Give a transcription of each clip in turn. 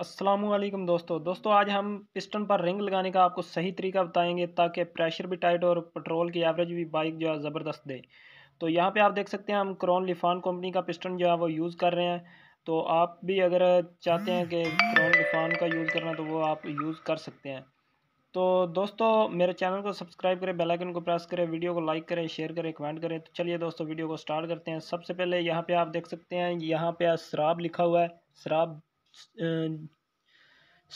असलम दोस्तों दोस्तों आज हम पिस्टन पर रिंग लगाने का आपको सही तरीका बताएंगे ताकि प्रेशर भी टाइट और पेट्रोल की एवरेज भी बाइक जो है ज़बरदस्त दे तो यहाँ पे आप देख सकते हैं हम क्रोन लिफान कंपनी का पिस्टन जो है वो यूज़ कर रहे हैं तो आप भी अगर चाहते हैं कि क्रोन लिफान का यूज़ करना तो वो आप यूज़ कर सकते हैं तो दोस्तों मेरे चैनल को सब्सक्राइब करें बेल आइकन को प्रेस करें वीडियो को लाइक करें शेयर करें कमेंट करें तो चलिए दोस्तों वीडियो को स्टार्ट करते हैं सबसे पहले यहाँ पे आप देख सकते हैं यहाँ पे शराब लिखा हुआ है शराब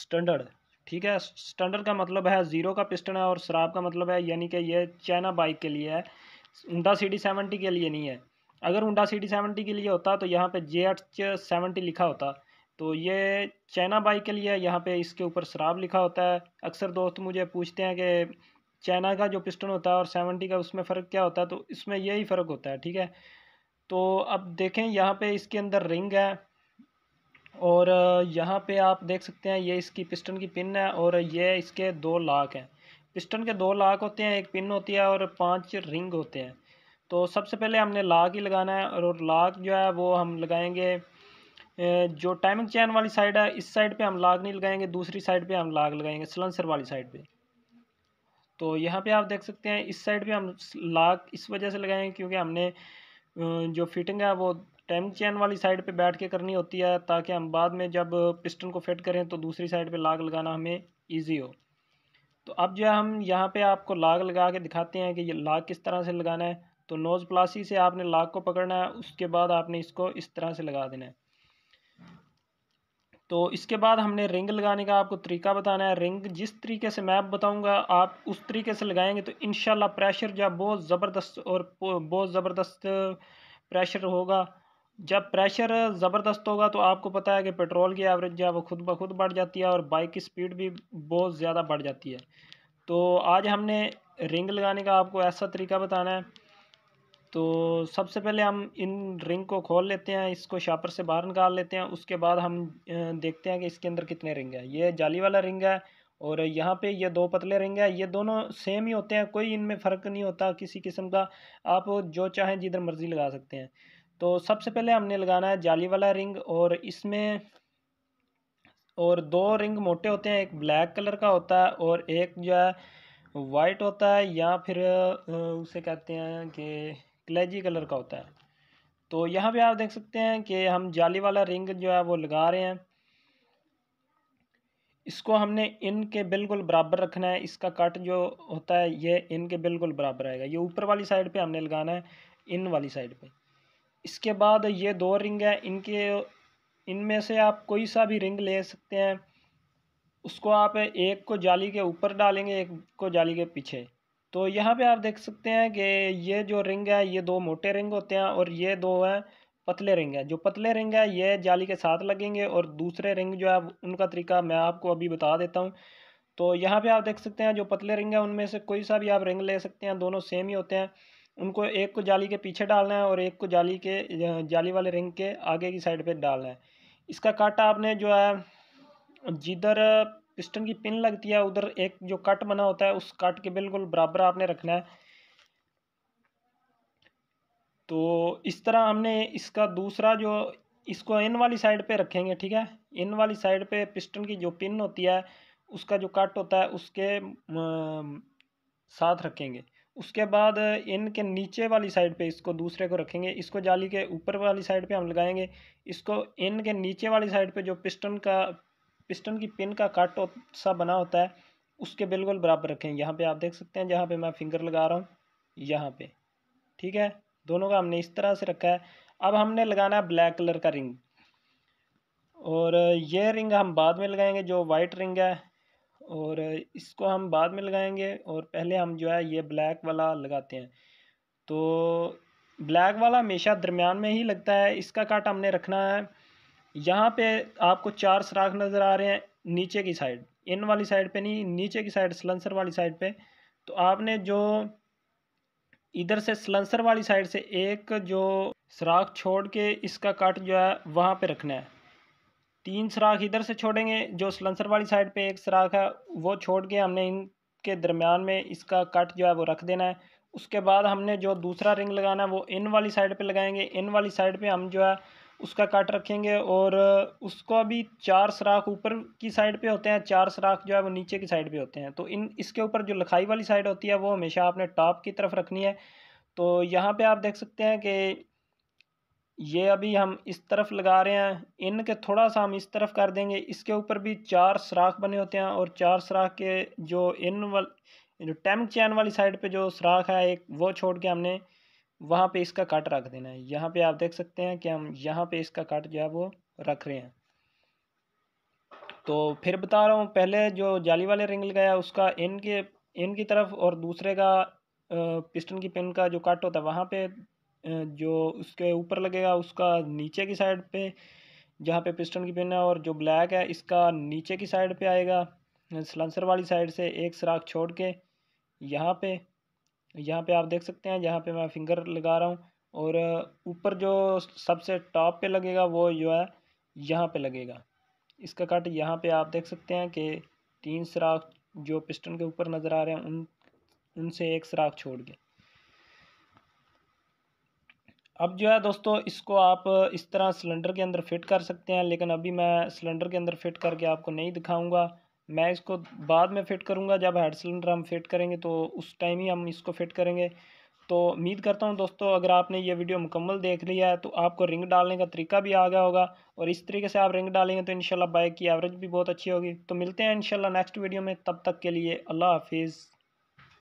स्टैंडर्ड ठीक है स्टैंडर्ड का मतलब है ज़ीरो का पिस्टन है और शराब का मतलब है यानी कि ये चाइना बाइक के लिए है उंडा सी डी सेवेंटी के लिए नहीं है अगर उंडा सी डी सेवेंटी के लिए होता तो यहाँ पे जे एच सेवेंटी लिखा होता तो ये चाइना बाइक के लिए यहाँ पे इसके ऊपर शराब लिखा होता है अक्सर दोस्त मुझे पूछते हैं कि चाइना का जो पिस्टन होता है और सेवेंटी का उसमें फ़र्क क्या होता है तो इसमें यही फ़र्क होता है ठीक है तो अब देखें यहाँ पे इसके अंदर रिंग है और यहाँ पे आप देख सकते हैं ये इसकी पिस्टन की पिन है और ये इसके दो लाख हैं पिस्टन के दो लाख होते हैं एक पिन होती है और पांच रिंग होते हैं तो सबसे पहले हमने लाख ही लगाना है और लाख जो है वो हम लगाएंगे जो टाइमिंग चैन वाली साइड है इस साइड पे हम लाग नहीं लगाएंगे दूसरी साइड पे हम लाग लगाएंगे सलंसर वाली साइड पे तो यहाँ पे आप देख सकते हैं इस साइड पे हम लाख इस वजह से लगाएंगे क्योंकि हमने जो फिटिंग है वो टाइमिंग चैन वाली साइड पे बैठ के करनी होती है ताकि हम बाद में जब पिस्टन को फिट करें तो दूसरी साइड पे लाग लगाना हमें इजी हो तो अब जो है हम यहाँ पे आपको लाग लगा के दिखाते हैं कि ये लाग किस तरह से लगाना है तो नोज़ प्लासी से आपने लाग को पकड़ना है उसके बाद आपने इसको इस तरह से लगा देना है तो इसके बाद हमने रिंग लगाने का आपको तरीका बताना है रिंग जिस तरीके से मैं बताऊंगा आप उस तरीके से लगाएंगे तो इन प्रेशर जो बहुत ज़बरदस्त और बहुत ज़बरदस्त प्रेशर होगा जब प्रेशर ज़बरदस्त होगा तो आपको पता है कि पेट्रोल की एवरेज जो है वो खुद ब खुद बढ़ जाती है और बाइक की स्पीड भी बहुत ज़्यादा बढ़ जाती है तो आज हमने रिंग लगाने का आपको ऐसा तरीका बताना है तो सबसे पहले हम इन रिंग को खोल लेते हैं इसको शापर से बाहर निकाल लेते हैं उसके बाद हम देखते हैं कि इसके अंदर कितने रिंग है ये जाली वाला रिंग है और यहाँ पे ये दो पतले रिंग है ये दोनों सेम ही होते हैं कोई इनमें फ़र्क नहीं होता किसी किस्म का आप जो चाहें जिधर मर्ज़ी लगा सकते हैं तो सबसे पहले हमने लगाना है जाली वाला रिंग और इसमें और दो रिंग मोटे होते हैं एक ब्लैक कलर का होता है और एक जो है वाइट होता है या फिर उसे कहते हैं कि क्लेजी कलर का होता है तो यहाँ पे आप देख सकते हैं कि हम जाली वाला रिंग जो है वो लगा रहे हैं इसको हमने इन के बिल्कुल बराबर रखना है इसका कट जो होता है ये इन के बिल्कुल बराबर आएगा ये ऊपर वाली साइड पे हमने लगाना है इन वाली साइड पे इसके बाद ये दो रिंग है इनके इनमें से आप कोई सा भी रिंग ले सकते हैं उसको आप एक को जाली के ऊपर डालेंगे एक को जाली के पीछे तो यहाँ पे आप देख सकते हैं कि ये जो रिंग है ये दो मोटे रिंग होते हैं और ये दो हैं पतले रिंग है जो पतले रिंग है ये जाली के साथ लगेंगे और दूसरे रिंग जो है उनका तरीका मैं आपको अभी बता देता हूँ तो यहाँ पे आप देख सकते हैं जो पतले रिंग है उनमें से कोई सा भी आप रिंग ले सकते हैं दोनों सेम ही होते हैं उनको एक को जाली के पीछे डालना है और एक को जाली के जाली वाले रिंग के आगे की साइड पे डालना है इसका काटा आपने जो है जिधर पिस्टन की पिन लगती है उधर एक जो कट बना होता है उस कट के बिल्कुल बराबर आपने रखना है तो इस तरह हमने इसका दूसरा जो इसको इन वाली साइड पे रखेंगे ठीक है इन वाली साइड पे पिस्टन की जो पिन होती है उसका जो कट होता है उसके साथ रखेंगे उसके बाद इनके नीचे वाली साइड पे इसको दूसरे को रखेंगे इसको जाली के ऊपर वाली साइड पे हम लगाएंगे इसको इन के नीचे वाली साइड पे जो पिस्टन का पिस्टन की पिन का कट सा बना होता है उसके बिल्कुल बराबर रखें यहाँ पे आप देख सकते हैं जहाँ पे मैं फिंगर लगा रहा हूँ यहाँ पे ठीक है दोनों का हमने इस तरह से रखा है अब हमने लगाना है ब्लैक कलर का रिंग और ये रिंग हम बाद में लगाएंगे जो वाइट रिंग है और इसको हम बाद में लगाएंगे और पहले हम जो है ये ब्लैक वाला लगाते हैं तो ब्लैक वाला हमेशा दरमियान में ही लगता है इसका काट हमने रखना है यहाँ पे आपको चार सराख नज़र आ रहे हैं नीचे की साइड इन वाली साइड पे नहीं नीचे की साइड स्लंसर वाली साइड पे तो आपने जो इधर से स्लंसर वाली साइड से एक जो सराख छोड़ के इसका काट जो है वहाँ पे रखना है तीन सुराख इधर से छोड़ेंगे जो सलंसर वाली साइड पे एक सुराख है वो छोड़ के हमने इनके दरमियान में इसका कट जो है वो रख देना है उसके बाद हमने जो दूसरा रिंग लगाना है वो इन वाली साइड पे लगाएंगे इन वाली साइड पे हम जो है उसका कट रखेंगे और उसको अभी चार सुराख ऊपर की साइड पे होते हैं चार सुराख जो है वो नीचे की साइड पे होते हैं तो इन इसके ऊपर जो लखाई वाली साइड होती है वो हमेशा आपने टॉप की तरफ रखनी है तो यहाँ पे आप देख सकते हैं कि ये अभी हम इस तरफ लगा रहे हैं इन के थोड़ा सा हम इस तरफ कर देंगे इसके ऊपर भी चार सराख बने होते हैं और चार सराख के जो इन वाल जो टैम चैन वाली साइड पे जो सराख है एक वो छोड़ के हमने वहाँ पे इसका कट रख देना है यहाँ पे आप देख सकते हैं कि हम यहाँ पे इसका कट जो है वो रख रहे हैं तो फिर बता रहा हूँ पहले जो जाली वाले रिंग लगाया उसका इन के इन की तरफ और दूसरे का पिस्टन की पिन का जो कट होता है वहाँ पे जो उसके ऊपर लगेगा उसका नीचे की साइड पे जहाँ पे पिस्टन की पिन है और जो ब्लैक है इसका नीचे की साइड पे आएगा सलंसर वाली साइड से एक सराख छोड़ के यहाँ पे यहाँ पे आप देख सकते हैं जहाँ पे मैं फिंगर लगा रहा हूँ और ऊपर जो सबसे टॉप पे लगेगा वो जो है यहाँ पे लगेगा इसका कट यहाँ पे आप देख सकते हैं कि तीन सराख जो पिस्टन के ऊपर नज़र आ रहे हैं उन उनसे एक सराख छोड़ के अब जो है दोस्तों इसको आप इस तरह सिलेंडर के अंदर फिट कर सकते हैं लेकिन अभी मैं सिलेंडर के अंदर फिट करके आपको नहीं दिखाऊंगा मैं इसको बाद में फिट करूंगा जब हेड सिलेंडर हम फिट करेंगे तो उस टाइम ही हम इसको फिट करेंगे तो उम्मीद करता हूं दोस्तों अगर आपने ये वीडियो मुकम्मल देख लिया है तो आपको रिंग डालने का तरीका भी आ गया होगा और इस तरीके से आप रिंग डालेंगे तो इनशाला बाइक की एवरेज भी बहुत अच्छी होगी तो मिलते हैं इन नेक्स्ट वीडियो में तब तक के लिए अल्लाह हाफिज़